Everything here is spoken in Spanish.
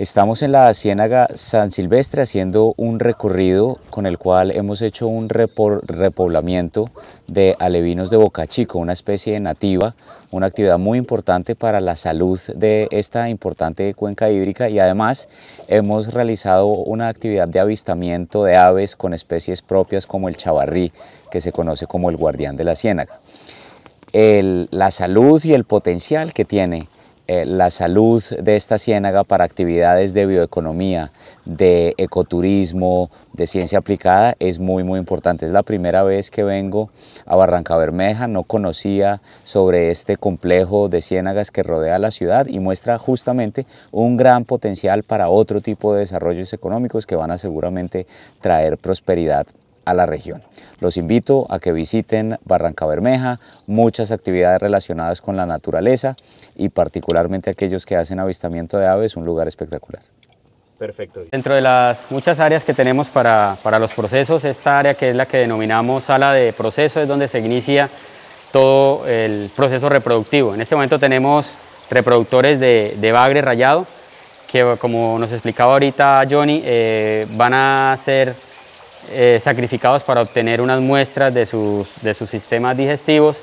Estamos en la Ciénaga San Silvestre haciendo un recorrido con el cual hemos hecho un repoblamiento de alevinos de Boca Chico, una especie nativa, una actividad muy importante para la salud de esta importante cuenca hídrica y además hemos realizado una actividad de avistamiento de aves con especies propias como el chavarrí, que se conoce como el guardián de la ciénaga. la salud y el potencial que tiene eh, la salud de esta ciénaga para actividades de bioeconomía, de ecoturismo, de ciencia aplicada es muy muy importante. Es la primera vez que vengo a Barranca Bermeja, no conocía sobre este complejo de ciénagas que rodea la ciudad y muestra justamente un gran potencial para otro tipo de desarrollos económicos que van a seguramente traer prosperidad a la región. Los invito a que visiten Barranca Bermeja, muchas actividades relacionadas con la naturaleza y particularmente aquellos que hacen avistamiento de aves, un lugar espectacular. Perfecto. Dentro de las muchas áreas que tenemos para, para, los procesos, esta área que es la que denominamos sala de proceso es donde se inicia todo el proceso reproductivo. En este momento tenemos reproductores de, bagre rayado, que como nos explicaba ahorita Johnny, eh, van a ser eh, sacrificados para obtener unas muestras de sus, de sus sistemas digestivos